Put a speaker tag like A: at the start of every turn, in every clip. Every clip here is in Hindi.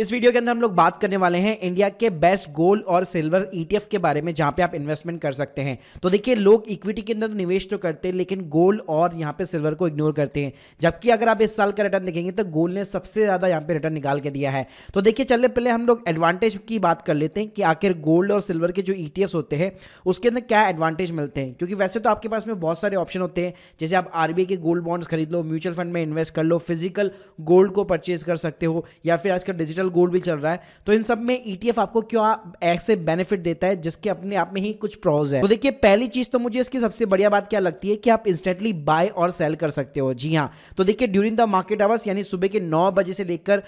A: इस वीडियो के अंदर हम लोग बात करने वाले हैं इंडिया के बेस्ट गोल्ड और सिल्वर ईटीएफ e के बारे में जहां पे आप इन्वेस्टमेंट कर सकते हैं तो देखिए लोग इक्विटी के अंदर तो निवेश तो करते हैं लेकिन गोल्ड और यहां पे सिल्वर को इग्नोर करते हैं जबकि अगर आप इस साल का रिटर्न देखेंगे तो गोल्ड ने सबसे ज़्यादा यहाँ पे रिटर्न निकाल के दिया है तो देखिए चले पहले हम लोग एडवांटेज की बात कर लेते हैं कि आखिर गोल्ड और सिल्वर के जो ई e होते हैं उसके अंदर क्या एडवांटेज मिलते हैं क्योंकि वैसे तो आपके पास में बहुत सारे ऑप्शन होते हैं जैसे आप आरबीआई के गोल्ड बॉन्ड्स खरीद लो म्यूचुअल फंड में इन्वेस्ट कर लो फिजिकल गोल्ड को परचेज कर सकते हो या फिर आजकल डिजिटल मेटल गोल्ड भी चल रहा है तो इन सब में ईटीएफ e आपको क्यों ऐसे बेनिफिट देता है जिसके अपने आप में ही कुछ प्रोज है तो देखिए पहली चीज तो मुझे इसकी सबसे बढ़िया बात क्या लगती है कि आप इंस्टेंटली बाय और सेल कर सकते हो जी हाँ तो देखिए ड्यूरिंग द मार्केट आवर्स यानी सुबह के नौ बजे से लेकर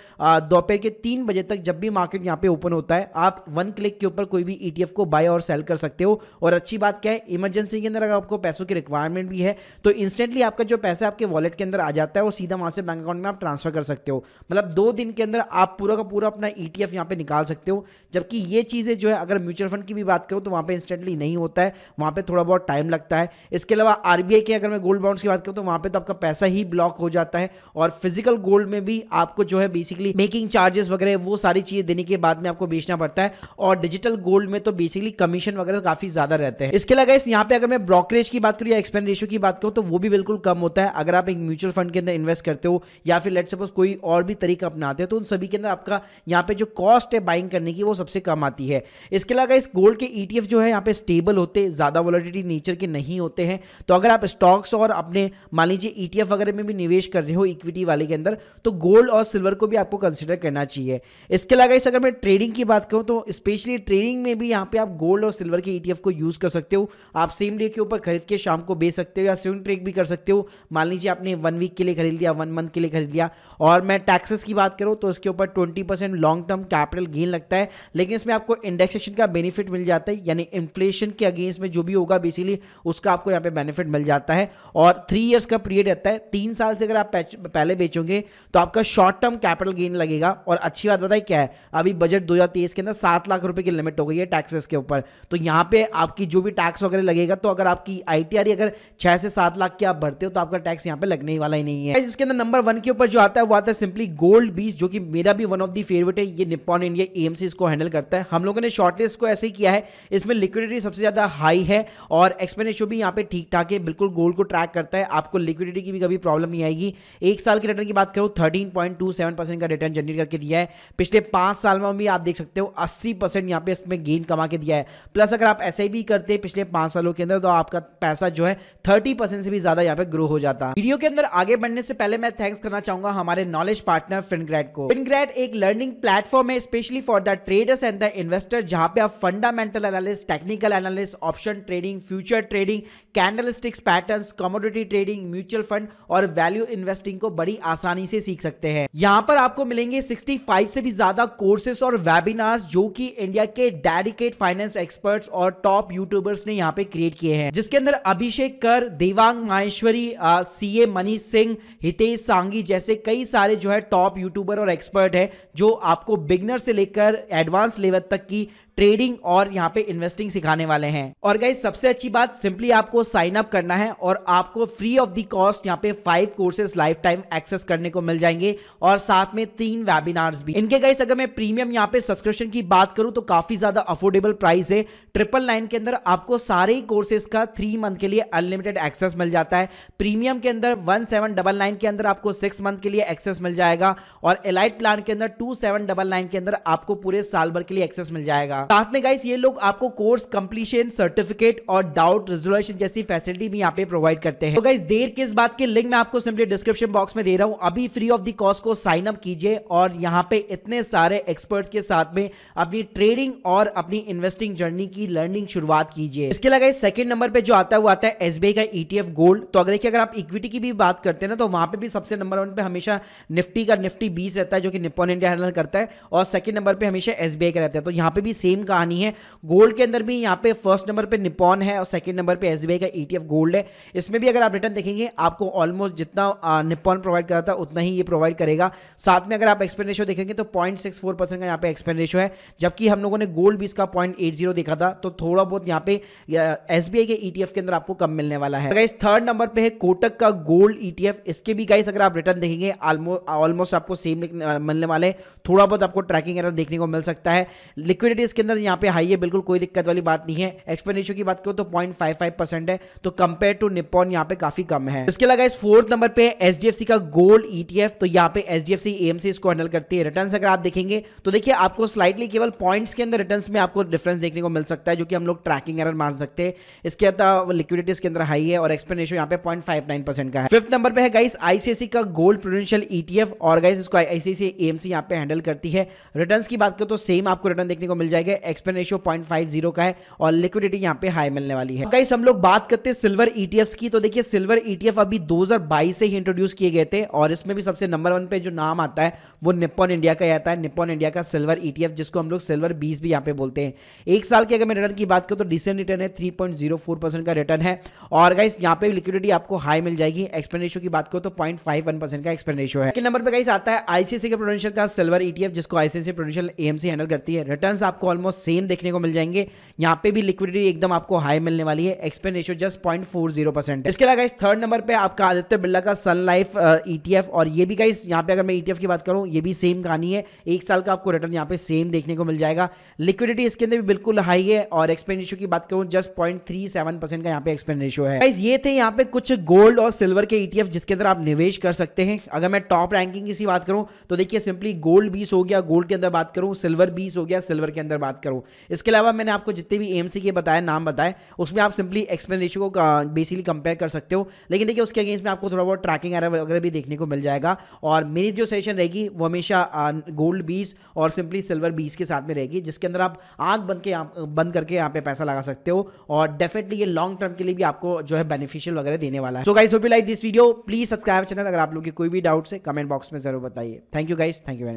A: दोपहर के तीन बजे तक जब भी मार्केट यहाँ पे ओपन होता है आप वन क्लिक के ऊपर कोई भी ईटीएफ e को बाय और सेल कर सकते हो और अच्छी बात क्या है इमरजेंसी के अंदर अगर आपको पैसों की रिक्वायरमेंट भी है तो इंस्टेंटली आपका जो पैसा आपके वॉलेट के अंदर आ जाता है वो सीधा वहां से बैंक अकाउंट में आप ट्रांसफर कर सकते हो मतलब दो दिन के अंदर आप पूरा का पूरा अपना ई e टी यहाँ पे निकाल सकते हो जबकि ये चीज़ें जो है अगर म्यूचुअल फंड की भी बात करूँ तो वहाँ पर इंस्टेंटली नहीं होता है वहाँ पर थोड़ा बहुत टाइम लगता है इसके अलावा आर के अगर मैं गोल्ड बाउंड्स की बात करूँ तो वहाँ पर तो आपका पैसा ही ब्लॉक हो जाता है और फिजिकल गोल्ड में भी आपको जो है बेसिकली मेकिंग चार्जेस वगैरह वो सारी चीज़ें देने के बाद में आपको बेचना पड़ता है और डिजिटल गोल्ड में तो बेसिकली कमीशन वगैरह काफ़ी ज़्यादा रहते हैं इसके अलावा इस यहाँ पे अगर मैं ब्रोकरेज की बात करूँ या एक्सपेंड रेशियो की बात करूँ तो वो भी बिल्कुल कम होता है अगर आप एक म्यूचुअल फंड के अंदर इन्वेस्ट करते हो या फिर लेट सपोज कोई और भी तरीका अपनाते हो तो उन सभी के अंदर आपका का यहाँ पे जो कॉस्ट है बाइंग करने की वो सबसे कम आती है इसके अलावा इस गोल्ड के ई e जो है यहाँ पे स्टेबल होते ज़्यादा वॉलिडिटी नेचर के नहीं होते हैं तो अगर आप स्टॉक्स और अपने मान लीजिए ई e वगैरह में भी निवेश कर रहे हो इक्विटी वाले के अंदर तो गोल्ड और सिल्वर को भी आपको कंसिडर करना चाहिए इसके अलावा इस अगर मैं ट्रेडिंग की बात करूँ तो स्पेशली ट्रेडिंग में भी यहाँ पे आप गोल्ड और सिल्वर के ई e को यूज़ कर सकते हो आप सेम डे के ऊपर खरीद के शाम को बेच सकते हो या स्विंग ट्रेड भी कर सकते हो मान लीजिए आपने वन वीक के लिए खरीद लिया वन मंथ के लिए खरीद लिया और मैं टैक्सेस की बात करूँ तो इसके ऊपर percent long term capital gain लगता है लेकिन इसमें आपको इंडेक्सेशन का बेनिफिट मिल जाता है यानी इन्फ्लेशन के अगेंस्ट में जो भी होगा बेसिकली उसका आपको यहाँ पे बेनिफिट मिल जाता है और थ्री ईयर्स का पीरियड रहता है तीन साल से अगर आप पहले बेचोगे तो आपका शॉर्ट टर्म कैपिटल गेन लगेगा और अच्छी बात बताए क्या है अभी बजट दो के अंदर सात लाख रुपये की लिमिट हो गई है टैक्सेस के ऊपर तो यहाँ पर आपकी जो भी टैक्स वगैरह लगेगा तो अगर आपकी आई अगर छः से सात लाख की आप भरते हो तो आपका टैक्स यहाँ पर लगने वाला ही नहीं है इसके अंदर नंबर वन के ऊपर जो आता है वो आता है सिंपली गोल्ड बीस जो कि मेरा भी वन ऑफ दी फेवरेट है ये निपॉन इंडिया एएमसी इसको हैंडल करता है हम लोगों ने शॉर्टलिस्ट को ऐसे ही किया है इसमें लिक्विडिटी सबसे ज़्यादा हाई है और एक्सपेंड भी यहाँ पे ठीक ठाक है बिल्कुल गोल्ड को ट्रैक करता है आपको लिक्विडिटी की भी कभी प्रॉब्लम नहीं आएगी एक साल की रिटर्न की बात करो थर्टीन का रिटर्न जनरेट करके दिया है पिछले पांच साल में भी आप देख सकते हो अस्सी परसेंट पे इसमें गेन कमा के दिया है प्लस अगर आप ऐसे भी करते पिछले पांच सालों के अंदर तो आपका पैसा जो है थर्टी से भी ज़्यादा यहाँ पे ग्रो हो जाता है वीडियो के अंदर आगे बढ़ने से पहले मैं थैंक्स करना चाहूंगा हमारे नॉलेज पार्टनर फिनग्रेड को फिनग्रेड एक लर्निंग प्लेटफॉर्म है specially for the traders and the investor जहां पे आप fundamental analysis technical analysis option trading future trading candlesticks pattern commodity trading mutual fund और वैल्यू इन्वेस्टिंग को बड़ी आसानी से सीख सकते हैं यहाँ पर आपको मिलेंगे सिक्सटी से भी ज्यादा कोर्सेस और वेबिनार्स जो कि इंडिया के डेडिकेट फाइनेंस एक्सपर्ट्स और टॉप यूट्यूबर्स ने यहाँ पे क्रिएट किए हैं जिसके अंदर अभिषेक कर देवांग माहेश्वरी सी ए मनीष सिंह हितेश सांगी जैसे कई सारे जो है टॉप यूट्यूबर और एक्सपर्ट है जो आपको बिगनर से लेकर एडवांस लेवल तक की ट्रेडिंग और यहाँ पे इन्वेस्टिंग सिखाने वाले हैं और गाइज सबसे अच्छी बात सिंपली आपको साइन अप करना है और आपको फ्री ऑफ द कॉस्ट यहाँ पे five courses life time access करने को मिल जाएंगे और साथ में तीन वेबिनार्स भी इनके गाइस अगर मैं प्रीमियम यहाँ पे सब्सक्रिप्शन की बात करूं तो काफी ज्यादा अफोर्डेबल प्राइस है ट्रिपल नाइन के अंदर आपको सारे ही कोर्सेज का थ्री मंथ के लिए अनलिमिटेड एक्सेस मिल जाता है प्रीमियम के अंदर वन सेवन डबल नाइन के अंदर आपको सिक्स मंथ के लिए एक्सेस मिल जाएगा और एलाइट प्लान के अंदर two two seven double nine के अंदर आपको पूरे साल भर के लिए एक्सेस मिल जाएगा साथ में गाइस ये लोग आपको कोर्स कंप्लीशन सर्टिफिकेट और डाउट रिजोल्यूशन जैसी फैसिलिटी भी यहाँ पे प्रोवाइड करते हैं तो गाइस देर किस बात के लिंक मैं आपको सिंपली डिस्क्रिप्शन बॉक्स में दे रहा हूँ अभी फ्री ऑफ दी कॉस्ट को साइन अप कीजिए और यहाँ पे इतने सारे एक्सपर्ट के साथ में अपनी ट्रेडिंग और अपनी इन्वेस्टिंग जर्नी की लर्निंग शुरुआत कीजिए इसके अलावा सेकंड नंबर पे जो आता है वो आता है एसबीआई का ईटीएफ e गोल्ड तो अगर देखिए अगर आप इक्विटी की भी बात करते हैं ना तो वहां पे भी सबसे नंबर वन पे हमेशा निफ्टी का निफ्टी बीस रहता है जो कि निपोन इंडिया हैंडल करता है और सेकंड नंबर पे हमेशा एस का रहता है तो यहाँ पे भी सेम कहानी है गोल्ड के अंदर भी यहाँ पे फर्स्ट नंबर पे निपॉन है और सेकंड नंबर पे एस का ई e गोल्ड है इसमें भी अगर आप रिटर्न देखेंगे आपको ऑलमोस्ट जितना निपॉन प्रोवाइड करता है उतना ही ये प्रोवाइड करेगा साथ में अगर आप एक्सपेंड रेशो देखेंगे तो पॉइंट का यहाँ पे एक्सपेंड रेशो है जबकि हम लोगों ने गोल्ड भी इसका पॉइंट देखा था तो थोड़ा बहुत यहाँ पे एस के ई e के अंदर आपको कम मिलने वाला है गाइस थर्ड नंबर पर है कोटक का गोल्ड ई e इसके भी गाइस अगर आप रिटर्न देखेंगे ऑलमोस्ट आपको सेम मिलने वाले हैं थोड़ा बहुत आपको ट्रैकिंग एरर देखने को मिल सकता है लिक्विडिटी इसके अंदर यहाँ पे हाई है बिल्कुल कोई दिक्कत वाली बात नहीं है एक्सपेंडिचर की बात करो तो पॉइंट है तो कंपेयर टू निपॉन यहाँ पे काफी कम है इसके अलावा इस फोर्थ नंबर पर एच का गोल्ड ईटीएफ e तो यहाँ पे एच डी इसको हैंडल करती है रिटर्न अगर आप देखेंगे तो देखिए आपको स्लाइटली केवल पॉइंट्स के अंदर रिटर्न में आपको डिफरेंस देखने को मिल सकता है जो कि हम लोग ट्रैकिंग एरर मान सकते हैं इसके अलावा लिक्विडिटी इसके अंदर हाई है और एक्सपेंड यहाँ पे पॉइंट का है फिफ्थ नंबर पर है गाइस आईसीआईसी का गोल्ड प्रोडेंशियल ईटीएफ और गाइस इसको आईसीआईसी एमसी यहाँ यहाँ पे हैंडल करती है रिटर्न की बात करें तो सेम आपको रिटर्न देखने को मिल जाएगा एक्सपेन रेशियो पॉइंट का है और लिक्विडिटी यहाँ पे हाई मिलने वाली है कई हम लोग बात करते हैं सिल्वर ईटीएफ e की तो देखिए सिल्वर ईटीएफ e अभी दो से ही इंट्रोड्यूस किए गए थे और इसमें भी सबसे नंबर वन पे जो नाम आता है वो निपोन इंडिया का आता है निपोन इंडिया का सिल्वर ईटीएफ e जिसको हम लोग सिल्वर बीस भी यहाँ पे बोलते हैं एक साल की अगर मैं रिटर्न की बात करूँ तो डिसेंट रिटर्न है थ्री का रिटर्न है और गाइस यहाँ पे लिक्विडिटी आपको हाई मिल जाएगी एक्सपेन रेशियो की बात करो तो पॉइंट फाइव वन परसेंट का एक्सपेन रेशियो है नंबर पे गाइस आता है आईसीएस के प्रोडेंशियल का सिल्वर ईटीएफ e जिसको आईसीआईसी प्रोड्यूशल एएमसी हैंडल करती है रिटर्न्स आपको ऑलमोस्ट सेम देखने को मिल जाएंगे यहाँ पे भी लिक्विडिटी एकदम आपको हाई मिलने वाली है expense ratio just point four zero percent इसके अलावा इस थर्ड नंबर पे आपका आदित्य बिरला का सन लाइफ ईटीएफ और ये भी गाइस यहाँ पे अगर मैं ईटीएफ e की बात करूँ ये भी सेम कहानी है एक साल का आपको रिटर्न यहाँ पे सेम देखने को मिल जाएगा लिक्विडिटी इसके अंदर भी बिल्कुल हाई है और एक्सपेन रेशियो की बात करूँ जस्ट पॉइंट का यहाँ पे एक्सपेन रेशियो है गाइस ये थे यहाँ पे कुछ गोल्ड और सिल्वर के ईटीएफ e जिसके अंदर आप निवेश कर सकते हैं अगर मैं टॉप रैंकिंग की बात करूँ तो देखिए सिंपली गोल्ड बीस हो गया गोल्ड के अंदर बात करूं सिल्वर बीस हो गया सिल्वर के अंदर बात करूँ इसके अलावा मैंने आपको जितने भी एम के बताए नाम बताए उसमें आप सिंपली एक्सप्लेनेशन रेशियो को बेसिकली कंपेयर कर सकते हो लेकिन देखिए उसके अगेंस्ट में आपको थोड़ा बहुत ट्रैकिंग एरर वगैरह भी देखने को मिल जाएगा और मेरी जो सेशन रहेगी वो हमेशा गोल्ड बीस और सिंपली सिल्वर बीस के साथ में रहेगी जिसके अंदर आप आग बन के बंद करके यहाँ पे पैसा लगा सकते हो और डेफिनेटली ये लॉन्ग टर्म के लिए भी आपको जो है बेनिफिशियल वगैरह देने वाला है so guys hope you like this video please subscribe channel अगर आप लोग की कोई भी डाउट है कमेंट बॉक्स में जरूर बताइए thank you guys thank you